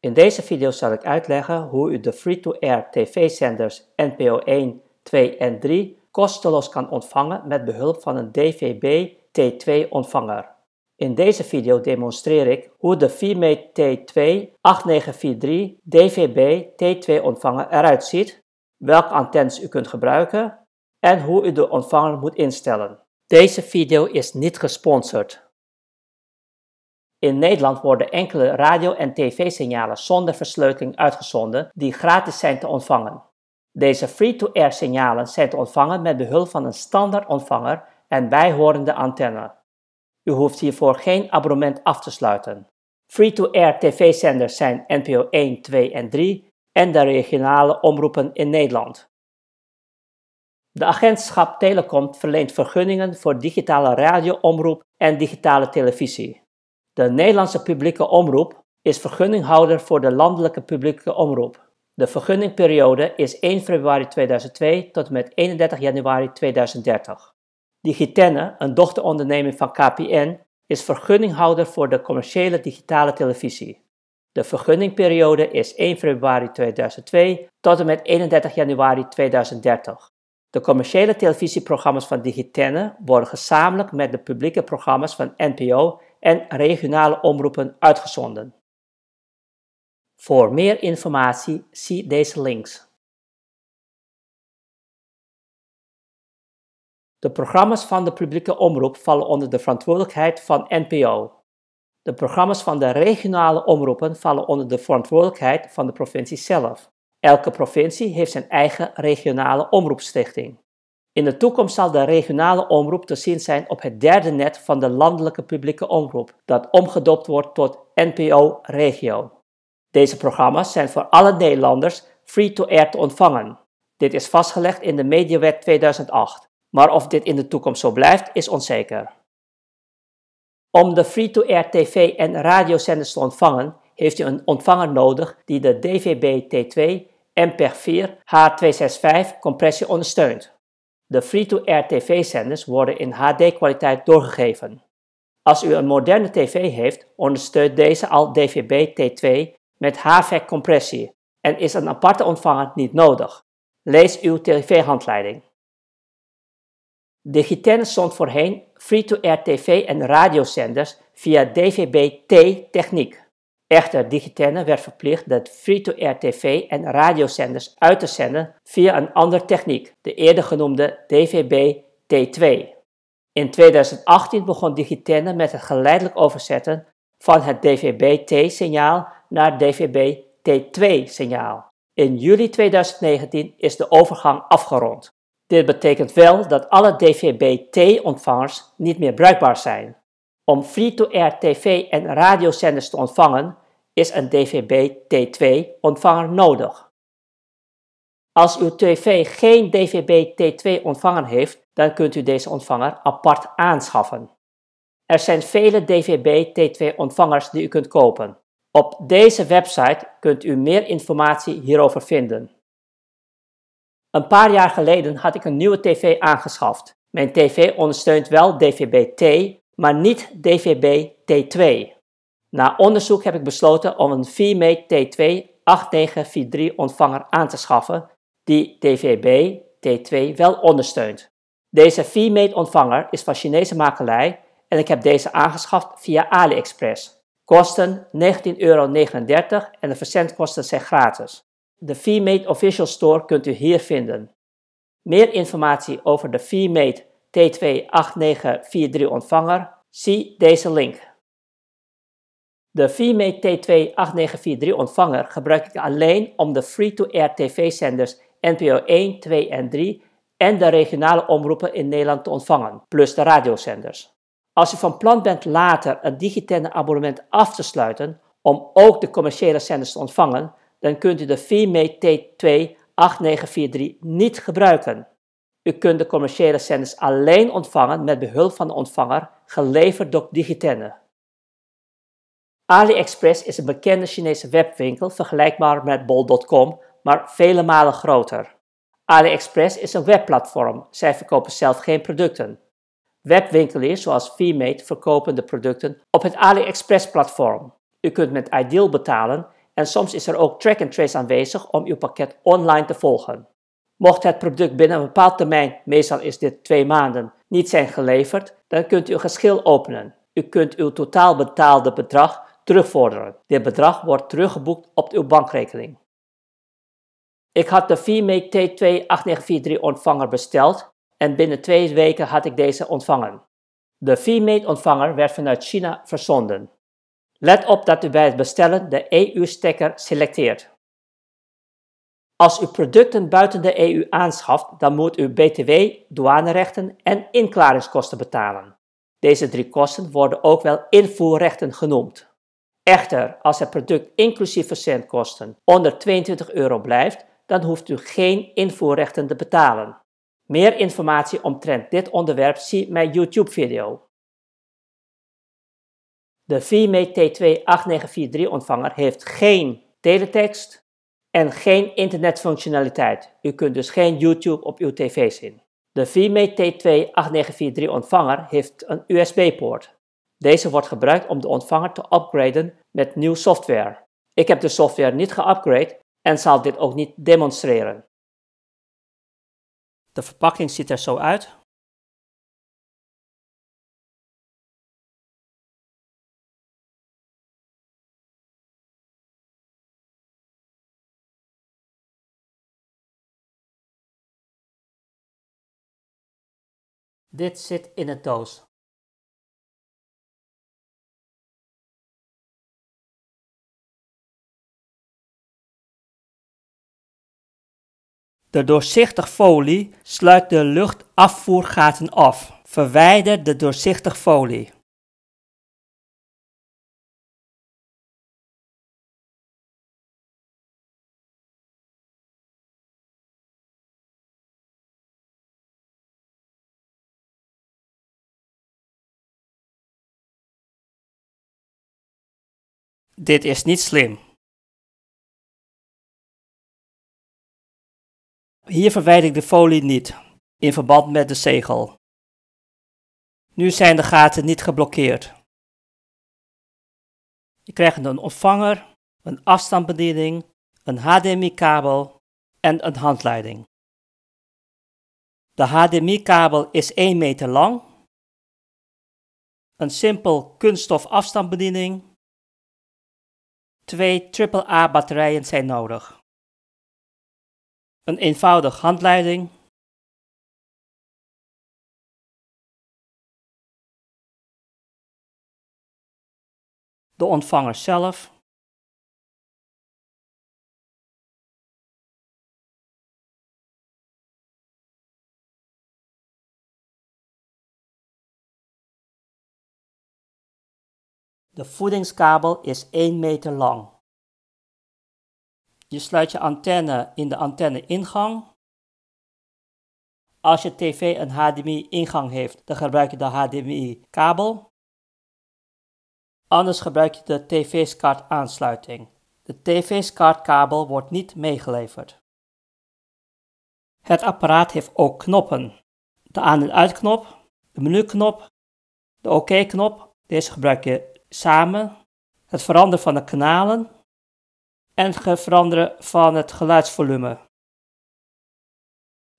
In deze video zal ik uitleggen hoe u de free-to-air tv-zenders NPO 1, 2 en 3 kosteloos kan ontvangen met behulp van een DVB T2-ontvanger. In deze video demonstreer ik hoe de Vimeo T2 8943 DVB T2-ontvanger eruit ziet, welke antennes u kunt gebruiken en hoe u de ontvanger moet instellen. Deze video is niet gesponsord. In Nederland worden enkele radio- en tv-signalen zonder versleuteling uitgezonden die gratis zijn te ontvangen. Deze free-to-air signalen zijn te ontvangen met behulp van een standaard ontvanger en bijhorende antenne. U hoeft hiervoor geen abonnement af te sluiten. Free-to-air tv-zenders zijn NPO 1, 2 en 3 en de regionale omroepen in Nederland. De agentschap Telecom verleent vergunningen voor digitale radioomroep en digitale televisie. De Nederlandse publieke omroep is vergunninghouder voor de landelijke publieke omroep. De vergunningperiode is 1 februari 2002 tot en met 31 januari 2030. Digitenne, een dochteronderneming van KPN, is vergunninghouder voor de commerciële digitale televisie. De vergunningperiode is 1 februari 2002 tot en met 31 januari 2030. De commerciële televisieprogramma's van Digitenne worden gezamenlijk met de publieke programma's van NPO en regionale omroepen uitgezonden. Voor meer informatie zie deze links. De programma's van de publieke omroep vallen onder de verantwoordelijkheid van NPO. De programma's van de regionale omroepen vallen onder de verantwoordelijkheid van de provincie zelf. Elke provincie heeft zijn eigen regionale omroepstichting. In de toekomst zal de regionale omroep te zien zijn op het derde net van de landelijke publieke omroep, dat omgedoopt wordt tot NPO Regio. Deze programma's zijn voor alle Nederlanders free to air te ontvangen. Dit is vastgelegd in de Mediawet 2008, maar of dit in de toekomst zo blijft is onzeker. Om de free-to-air tv- en radiozenders te ontvangen, heeft u een ontvanger nodig die de DVB-T2 MPEG-4 H265 compressie ondersteunt. De free-to-air tv-zenders worden in HD-kwaliteit doorgegeven. Als u een moderne tv heeft, ondersteunt deze al DVB T2 met HVAC-compressie en is een aparte ontvanger niet nodig. Lees uw tv-handleiding. Digiten stond voorheen free-to-air tv- en radiozenders via DVB-T-techniek. Echter, Digitenne werd verplicht dat free-to-air tv en radiosenders uit te zenden via een andere techniek, de eerder genoemde DVB-T2. In 2018 begon Digitenne met het geleidelijk overzetten van het DVB-T-signaal naar DVB-T2-signaal. In juli 2019 is de overgang afgerond. Dit betekent wel dat alle DVB-T-ontvangers niet meer bruikbaar zijn. Om free-to-air tv- en radiozenders te ontvangen is een DVB-T2-ontvanger nodig. Als uw tv geen DVB-T2-ontvanger heeft, dan kunt u deze ontvanger apart aanschaffen. Er zijn vele DVB-T2-ontvangers die u kunt kopen. Op deze website kunt u meer informatie hierover vinden. Een paar jaar geleden had ik een nieuwe tv aangeschaft. Mijn tv ondersteunt wel DVB-T, maar niet DVB-T2. Na onderzoek heb ik besloten om een VMate T2 8943 ontvanger aan te schaffen die DVB T2 wel ondersteunt. Deze VMate ontvanger is van Chinese makelij en ik heb deze aangeschaft via AliExpress. Kosten 19,39 euro en de verzendkosten zijn gratis. De VMate Official Store kunt u hier vinden. Meer informatie over de VMate T28943 ontvanger, zie deze link. De VMe T28943 ontvanger gebruik ik alleen om de free-to-air tv-zenders NPO 1, 2 en 3 en de regionale omroepen in Nederland te ontvangen, plus de radiozenders. Als u van plan bent later een digitale abonnement af te sluiten om ook de commerciële zenders te ontvangen, dan kunt u de VMA T28943 niet gebruiken. U kunt de commerciële zenders alleen ontvangen met behulp van de ontvanger, geleverd door Digitenne. AliExpress is een bekende Chinese webwinkel vergelijkbaar met bol.com, maar vele malen groter. AliExpress is een webplatform, zij verkopen zelf geen producten. Webwinkeliers zoals Vmate verkopen de producten op het AliExpress-platform. U kunt met Ideal betalen en soms is er ook track and trace aanwezig om uw pakket online te volgen. Mocht het product binnen een bepaald termijn, meestal is dit twee maanden, niet zijn geleverd, dan kunt u een geschil openen. U kunt uw totaal betaalde bedrag terugvorderen. Dit bedrag wordt teruggeboekt op uw bankrekening. Ik had de VMake T28943 ontvanger besteld en binnen twee weken had ik deze ontvangen. De VMate ontvanger werd vanuit China verzonden. Let op dat u bij het bestellen de EU-stekker selecteert. Als u producten buiten de EU aanschaft, dan moet u BTW, douanerechten en inklaringskosten betalen. Deze drie kosten worden ook wel invoerrechten genoemd. Echter, als het product inclusief verzendkosten onder 22 euro blijft, dan hoeft u geen invoerrechten te betalen. Meer informatie omtrent dit onderwerp zie mijn YouTube-video. De VMe T28943-ontvanger heeft geen teletext, en geen internetfunctionaliteit. U kunt dus geen YouTube op uw tv zien. De Vimeo T2 8943-ontvanger heeft een USB-poort. Deze wordt gebruikt om de ontvanger te upgraden met nieuwe software. Ik heb de software niet geupgrade en zal dit ook niet demonstreren. De verpakking ziet er zo uit. Dit zit in het doos. De doorzichtig folie sluit de luchtafvoergaten af. Verwijder de doorzichtig folie. Dit is niet slim. Hier verwijder ik de folie niet, in verband met de zegel. Nu zijn de gaten niet geblokkeerd. Je krijgt een ontvanger, een afstandsbediening, een HDMI-kabel en een handleiding. De HDMI-kabel is 1 meter lang, een simpel kunststof afstandsbediening Twee AAA-batterijen zijn nodig. Een eenvoudige handleiding. De ontvanger zelf. De voedingskabel is 1 meter lang. Je sluit je antenne in de antenne-ingang. Als je tv een HDMI-ingang heeft, dan gebruik je de HDMI-kabel. Anders gebruik je de tv-SCART-aansluiting. De tv-SCART-kabel wordt niet meegeleverd. Het apparaat heeft ook knoppen. De aan- en uitknop, de menuknop, de OK-knop. Deze gebruik je samen. Het veranderen van de kanalen en het veranderen van het geluidsvolume.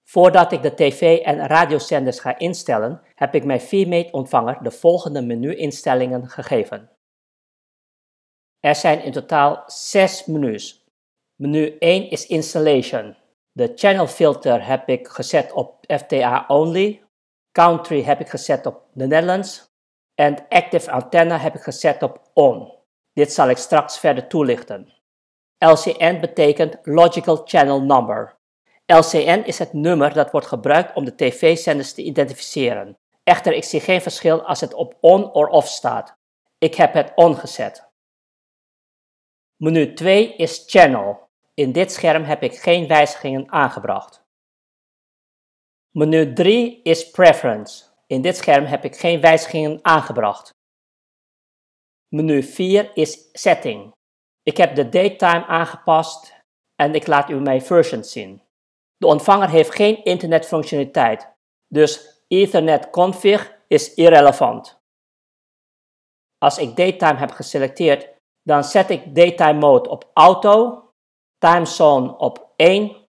Voordat ik de tv- en radiosenders ga instellen, heb ik mijn VMate-ontvanger de volgende menu-instellingen gegeven. Er zijn in totaal zes menus. Menu 1 is Installation. De channel filter heb ik gezet op FTA only. Country heb ik gezet op de Netherlands en Active Antenna heb ik gezet op On. Dit zal ik straks verder toelichten. LCN betekent Logical Channel Number. LCN is het nummer dat wordt gebruikt om de tv-zenders te identificeren. Echter, ik zie geen verschil als het op on of off staat. Ik heb het on gezet. Menu 2 is Channel. In dit scherm heb ik geen wijzigingen aangebracht. Menu 3 is Preference. In dit scherm heb ik geen wijzigingen aangebracht. Menu 4 is Setting. Ik heb de datetime aangepast en ik laat u mijn version zien. De ontvanger heeft geen internetfunctionaliteit, dus Ethernet config is irrelevant. Als ik datetime heb geselecteerd, dan zet ik daytime mode op auto, Timezone op 1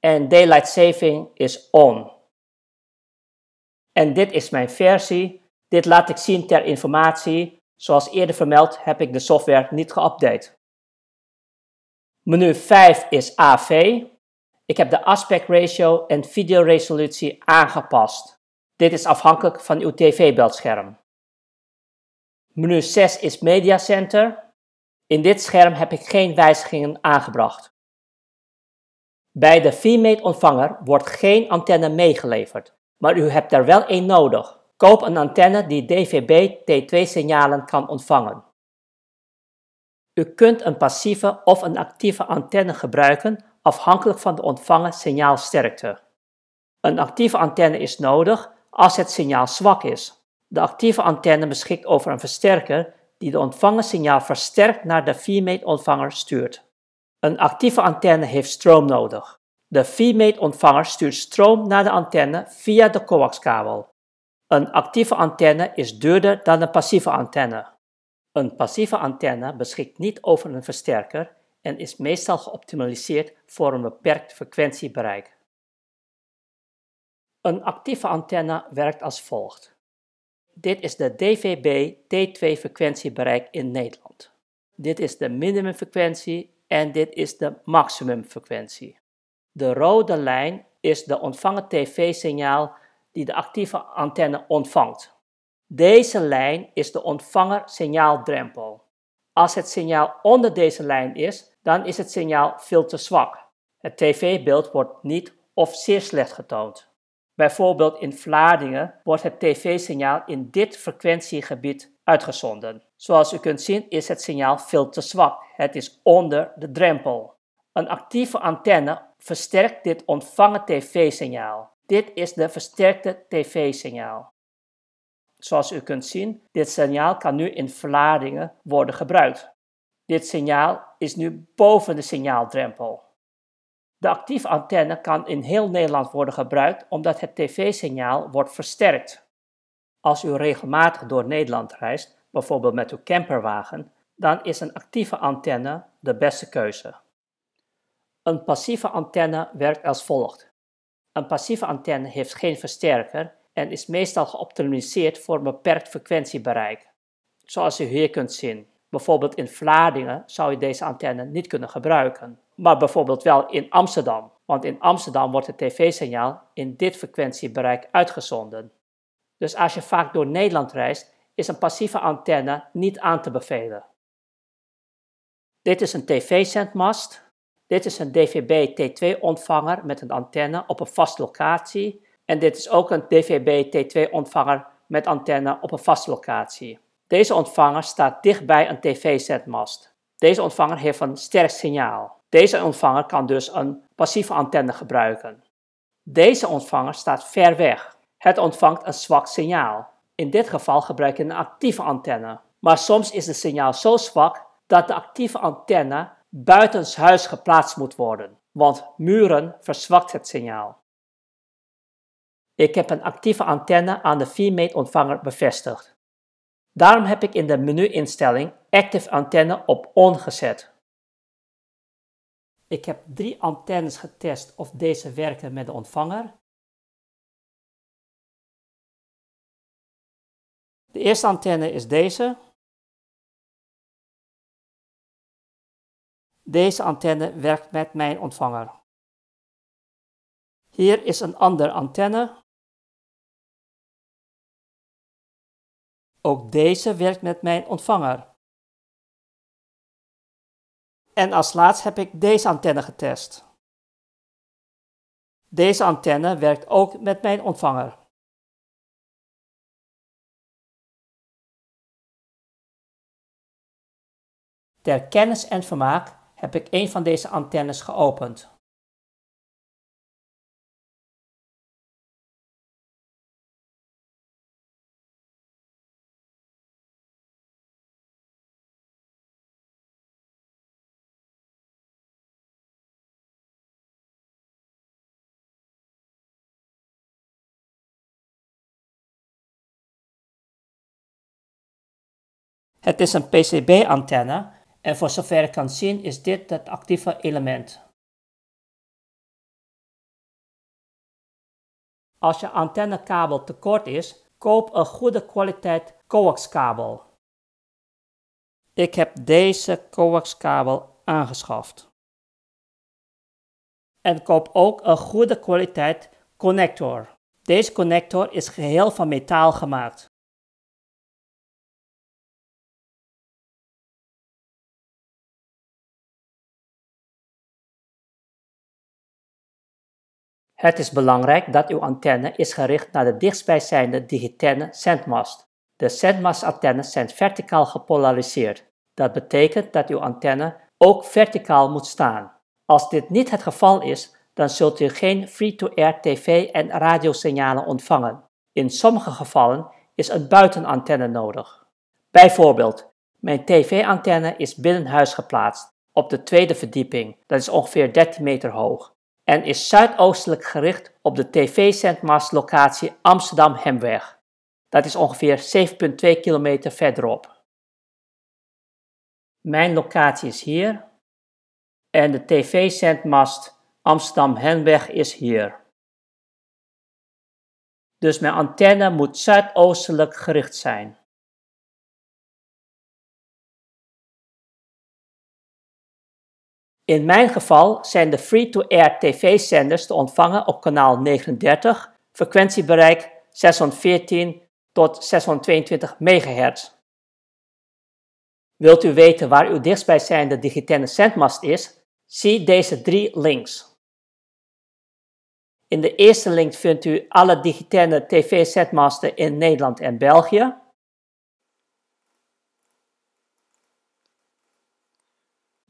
en daylight saving is on. En dit is mijn versie. Dit laat ik zien ter informatie. Zoals eerder vermeld heb ik de software niet geüpdate. Menu 5 is AV. Ik heb de aspect ratio en videoresolutie aangepast. Dit is afhankelijk van uw tv-beeldscherm. Menu 6 is Media Center. In dit scherm heb ik geen wijzigingen aangebracht. Bij de VMate-ontvanger wordt geen antenne meegeleverd maar u hebt er wel één nodig. Koop een antenne die DVB-T2-signalen kan ontvangen. U kunt een passieve of een actieve antenne gebruiken afhankelijk van de ontvangen signaalsterkte. Een actieve antenne is nodig als het signaal zwak is. De actieve antenne beschikt over een versterker die de ontvangen signaal versterkt naar de 4 meet ontvanger stuurt. Een actieve antenne heeft stroom nodig. De vmaid ontvanger stuurt stroom naar de antenne via de coaxkabel. Een actieve antenne is duurder dan een passieve antenne. Een passieve antenne beschikt niet over een versterker en is meestal geoptimaliseerd voor een beperkt frequentiebereik. Een actieve antenne werkt als volgt. Dit is de DVB T2 frequentiebereik in Nederland. Dit is de minimumfrequentie en dit is de maximumfrequentie. De rode lijn is de ontvangen tv-signaal die de actieve antenne ontvangt. Deze lijn is de ontvanger signaaldrempel. Als het signaal onder deze lijn is, dan is het signaal veel te zwak. Het tv-beeld wordt niet of zeer slecht getoond. Bijvoorbeeld in Vlaardingen wordt het tv-signaal in dit frequentiegebied uitgezonden. Zoals u kunt zien is het signaal veel te zwak. Het is onder de drempel. Een actieve antenne versterkt dit ontvangen tv-signaal. Dit is de versterkte tv-signaal. Zoals u kunt zien, dit signaal kan nu in verladingen worden gebruikt. Dit signaal is nu boven de signaaldrempel. De actieve antenne kan in heel Nederland worden gebruikt omdat het tv-signaal wordt versterkt. Als u regelmatig door Nederland reist, bijvoorbeeld met uw camperwagen, dan is een actieve antenne de beste keuze. Een passieve antenne werkt als volgt. Een passieve antenne heeft geen versterker en is meestal geoptimaliseerd voor een beperkt frequentiebereik. Zoals u hier kunt zien. Bijvoorbeeld in Vlaardingen zou je deze antenne niet kunnen gebruiken. Maar bijvoorbeeld wel in Amsterdam, want in Amsterdam wordt het tv-signaal in dit frequentiebereik uitgezonden. Dus als je vaak door Nederland reist, is een passieve antenne niet aan te bevelen. Dit is een tv-zendmast dit is een DVB-T2-ontvanger met een antenne op een vaste locatie. En dit is ook een DVB-T2-ontvanger met antenne op een vaste locatie. Deze ontvanger staat dichtbij een tv-zetmast. Deze ontvanger heeft een sterk signaal. Deze ontvanger kan dus een passieve antenne gebruiken. Deze ontvanger staat ver weg. Het ontvangt een zwak signaal. In dit geval gebruik je een actieve antenne. Maar soms is het signaal zo zwak dat de actieve antenne buitenshuis geplaatst moet worden, want muren verzwakt het signaal. Ik heb een actieve antenne aan de V-Mate ontvanger bevestigd. Daarom heb ik in de menu-instelling Active Antenne op On gezet. Ik heb drie antennes getest of deze werken met de ontvanger. De eerste antenne is deze. Deze antenne werkt met mijn ontvanger. Hier is een andere antenne. Ook deze werkt met mijn ontvanger. En als laatst heb ik deze antenne getest. Deze antenne werkt ook met mijn ontvanger. Ter kennis en vermaak heb ik een van deze antennes geopend. Het is een PCB-antenne en voor zover ik kan zien is dit het actieve element. Als je antennekabel te kort is, koop een goede kwaliteit coaxkabel. Ik heb deze coaxkabel aangeschaft. En koop ook een goede kwaliteit connector. Deze connector is geheel van metaal gemaakt. Het is belangrijk dat uw antenne is gericht naar de dichtstbijzijnde digitale zendmast. De zendmastantennes zijn verticaal gepolariseerd. Dat betekent dat uw antenne ook verticaal moet staan. Als dit niet het geval is, dan zult u geen free-to-air tv- en radiosignalen ontvangen. In sommige gevallen is een buitenantenne nodig. Bijvoorbeeld, mijn tv-antenne is binnenhuis geplaatst, op de tweede verdieping, dat is ongeveer 13 meter hoog en is zuidoostelijk gericht op de TV-zendmast locatie Amsterdam-Hemweg. Dat is ongeveer 7,2 kilometer verderop. Mijn locatie is hier en de TV-zendmast Amsterdam-Hemweg is hier. Dus mijn antenne moet zuidoostelijk gericht zijn. In mijn geval zijn de free-to-air tv-zenders te ontvangen op kanaal 39, frequentiebereik 614 tot 622 MHz. Wilt u weten waar uw dichtstbijzijnde digitale zendmast is? Zie deze drie links. In de eerste link vindt u alle digitale tv-zendmasten in Nederland en België.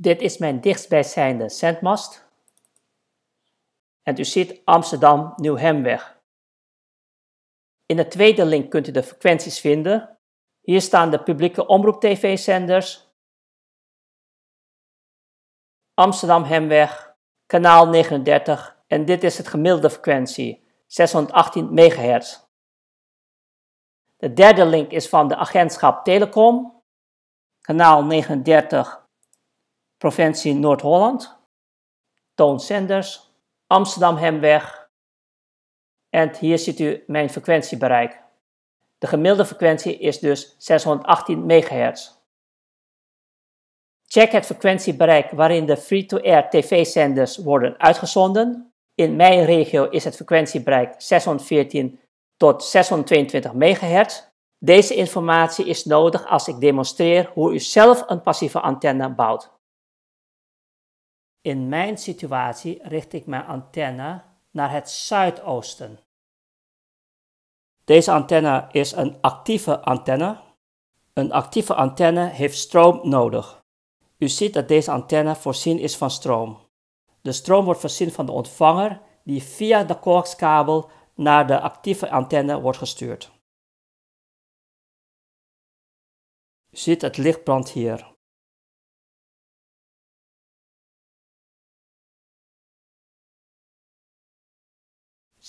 Dit is mijn dichtstbijzijnde zendmast. En u ziet Amsterdam Nieuw Hemweg. In de tweede link kunt u de frequenties vinden. Hier staan de publieke omroep tv-zenders. Amsterdam Hemweg, kanaal 39 en dit is het gemiddelde frequentie, 618 MHz. De derde link is van de agentschap Telecom, kanaal 39 provincie Noord-Holland, Toon Senders, Amsterdam Hemweg. En hier ziet u mijn frequentiebereik. De gemiddelde frequentie is dus 618 MHz. Check het frequentiebereik waarin de free-to-air tv-zenders worden uitgezonden. In mijn regio is het frequentiebereik 614 tot 622 MHz. Deze informatie is nodig als ik demonstreer hoe u zelf een passieve antenne bouwt. In mijn situatie richt ik mijn antenne naar het zuidoosten. Deze antenne is een actieve antenne. Een actieve antenne heeft stroom nodig. U ziet dat deze antenne voorzien is van stroom. De stroom wordt voorzien van de ontvanger die via de coaxkabel naar de actieve antenne wordt gestuurd. U ziet het licht brandt hier.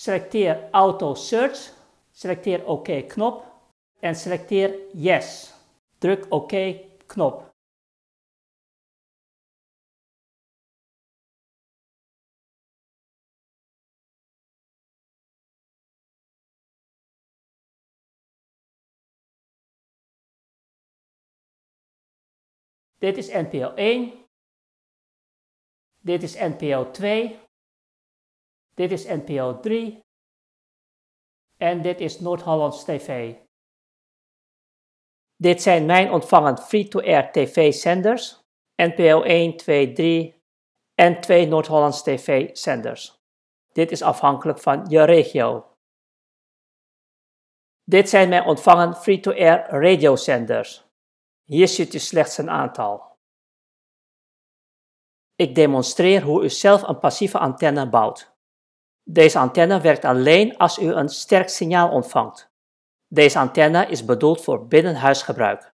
Selecteer Auto Search. Selecteer OK knop. En selecteer Yes. Druk OK knop. Dit is NPO 1. Dit is NPO 2. Dit is NPO 3. En dit is Noord-Hollands TV. Dit zijn mijn ontvangen free-to-air tv-zenders. NPO 1, 2, 3 en twee Noord-Hollands tv-zenders. Dit is afhankelijk van je regio. Dit zijn mijn ontvangen free-to-air radio-senders. Hier ziet u slechts een aantal. Ik demonstreer hoe u zelf een passieve antenne bouwt. Deze antenne werkt alleen als u een sterk signaal ontvangt. Deze antenne is bedoeld voor binnenhuisgebruik.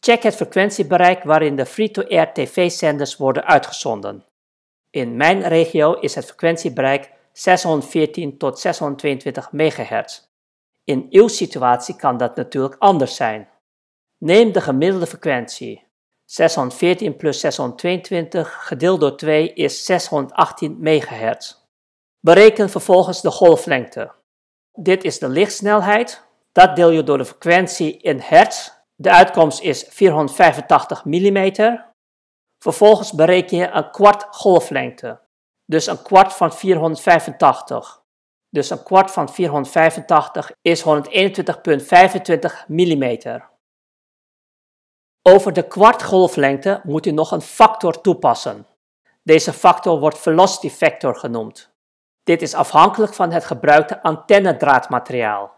Check het frequentiebereik waarin de free-to-air tv-zenders worden uitgezonden. In mijn regio is het frequentiebereik 614 tot 622 MHz. In uw situatie kan dat natuurlijk anders zijn. Neem de gemiddelde frequentie. 614 plus 622 gedeeld door 2 is 618 MHz. Bereken vervolgens de golflengte. Dit is de lichtsnelheid. Dat deel je door de frequentie in hertz. De uitkomst is 485 mm. Vervolgens bereken je een kwart golflengte. Dus een kwart van 485. Dus een kwart van 485 is 121,25 mm. Over de kwart golflengte moet je nog een factor toepassen. Deze factor wordt velocity factor genoemd. Dit is afhankelijk van het gebruikte antennedraadmateriaal.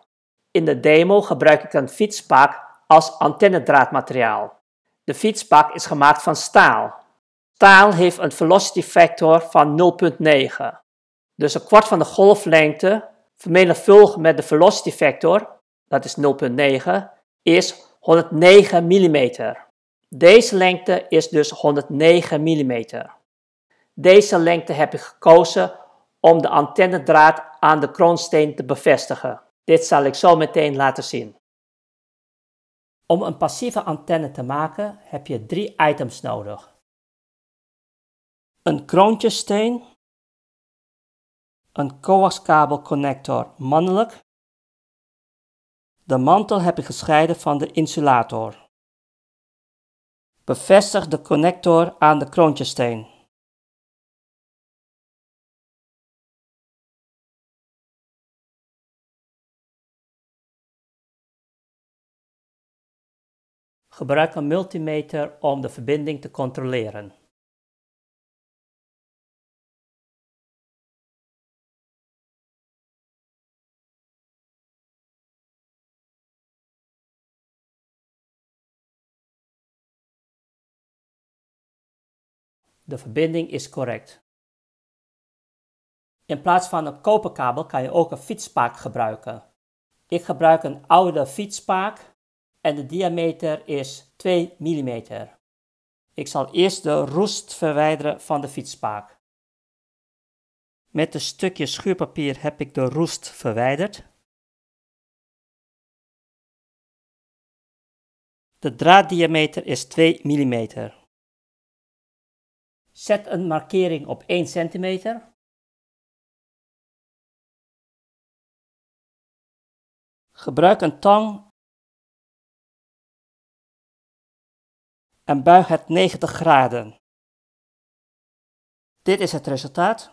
In de demo gebruik ik een fietspak als antennedraadmateriaal. De fietspak is gemaakt van staal. Staal heeft een velocity factor van 0,9. Dus een kwart van de golflengte vermenigvuldigd met de velocity factor, dat is 0,9, is 109 mm. Deze lengte is dus 109 mm. Deze lengte heb ik gekozen om de antennedraad aan de kroonsteen te bevestigen. Dit zal ik zo meteen laten zien. Om een passieve antenne te maken heb je drie items nodig. Een kroontjessteen, een coaxkabel connector mannelijk. De mantel heb ik gescheiden van de insulator. Bevestig de connector aan de kroontjessteen. Gebruik een multimeter om de verbinding te controleren. De verbinding is correct. In plaats van een koperkabel kan je ook een fietspaak gebruiken. Ik gebruik een oude fietspaak en de diameter is 2 mm. Ik zal eerst de roest verwijderen van de fietspaak. Met een stukje schuurpapier heb ik de roest verwijderd. De draaddiameter is 2 mm. Zet een markering op 1 cm. Gebruik een tang en buig het 90 graden. Dit is het resultaat.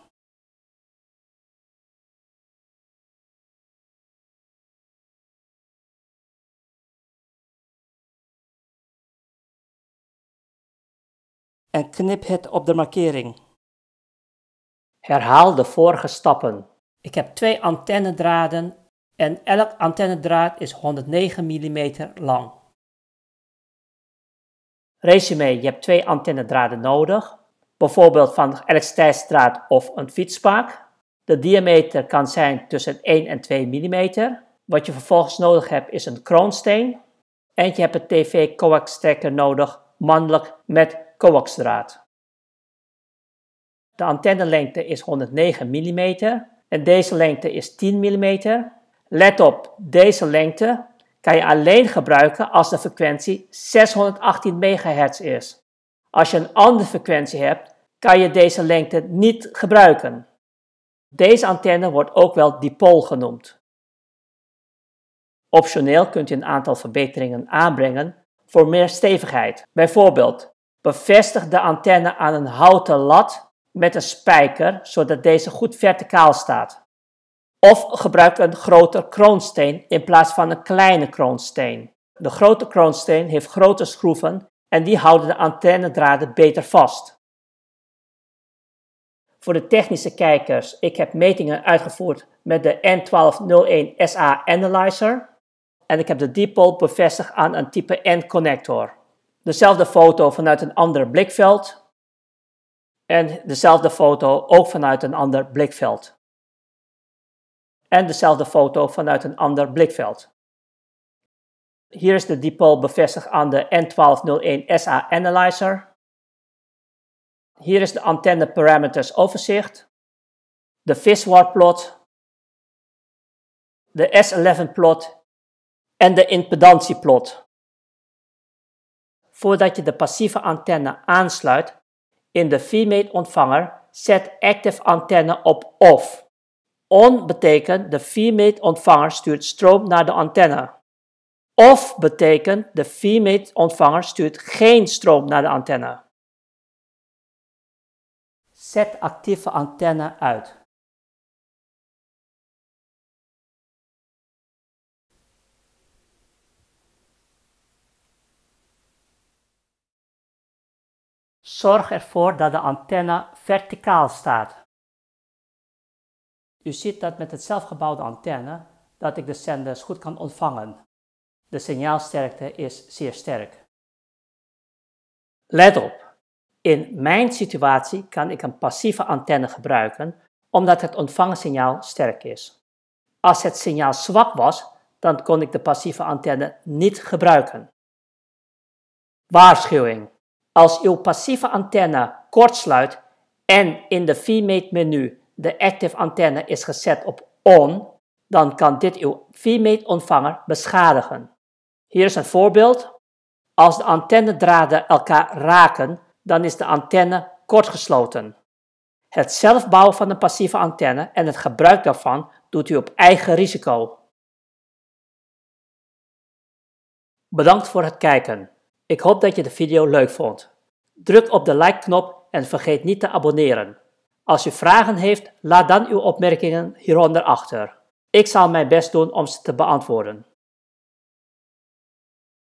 En knip het op de markering. Herhaal de vorige stappen. Ik heb twee antennedraden en elk antennedraad is 109 mm lang. Resume, je hebt twee antennedraden nodig, bijvoorbeeld van de of een fietspark. De diameter kan zijn tussen 1 en 2 mm. Wat je vervolgens nodig hebt is een kroonsteen. En je hebt een tv coax stekker nodig, mannelijk met coaxdraad. De antennelengte is 109 mm en deze lengte is 10 mm. Let op, deze lengte kan je alleen gebruiken als de frequentie 618 MHz is. Als je een andere frequentie hebt, kan je deze lengte niet gebruiken. Deze antenne wordt ook wel dipol genoemd. Optioneel kunt u een aantal verbeteringen aanbrengen voor meer stevigheid. Bijvoorbeeld, bevestig de antenne aan een houten lat met een spijker, zodat deze goed verticaal staat. Of gebruik een groter kroonsteen in plaats van een kleine kroonsteen. De grote kroonsteen heeft grote schroeven en die houden de antennedraden beter vast. Voor de technische kijkers, ik heb metingen uitgevoerd met de N1201 SA Analyzer en ik heb de dipole bevestigd aan een type N-connector. Dezelfde foto vanuit een ander blikveld en dezelfde foto ook vanuit een ander blikveld en dezelfde foto vanuit een ander blikveld. Hier is de dipol bevestigd aan de N1201 SA Analyzer. Hier is de antenne parameters overzicht, de Viswar plot, de S11 plot en de impedantieplot. Voordat je de passieve antenne aansluit, in de VMate ontvanger zet active antenne op off. On betekent de VMate-ontvanger stuurt stroom naar de antenne. Of betekent de VMate-ontvanger stuurt geen stroom naar de antenne. Zet actieve antenne uit. Zorg ervoor dat de antenne verticaal staat. U ziet dat met het zelfgebouwde antenne dat ik de zenders goed kan ontvangen. De signaalsterkte is zeer sterk. Let op, in mijn situatie kan ik een passieve antenne gebruiken omdat het ontvangensignaal sterk is. Als het signaal zwak was, dan kon ik de passieve antenne niet gebruiken. Waarschuwing. Als uw passieve antenne kortsluit en in de VMate menu de active antenne is gezet op on, dan kan dit uw v ontvanger beschadigen. Hier is een voorbeeld. Als de antennedraden elkaar raken, dan is de antenne kortgesloten. Het zelfbouwen van een passieve antenne en het gebruik daarvan doet u op eigen risico. Bedankt voor het kijken. Ik hoop dat je de video leuk vond. Druk op de like-knop en vergeet niet te abonneren. Als u vragen heeft, laat dan uw opmerkingen hieronder achter. Ik zal mijn best doen om ze te beantwoorden.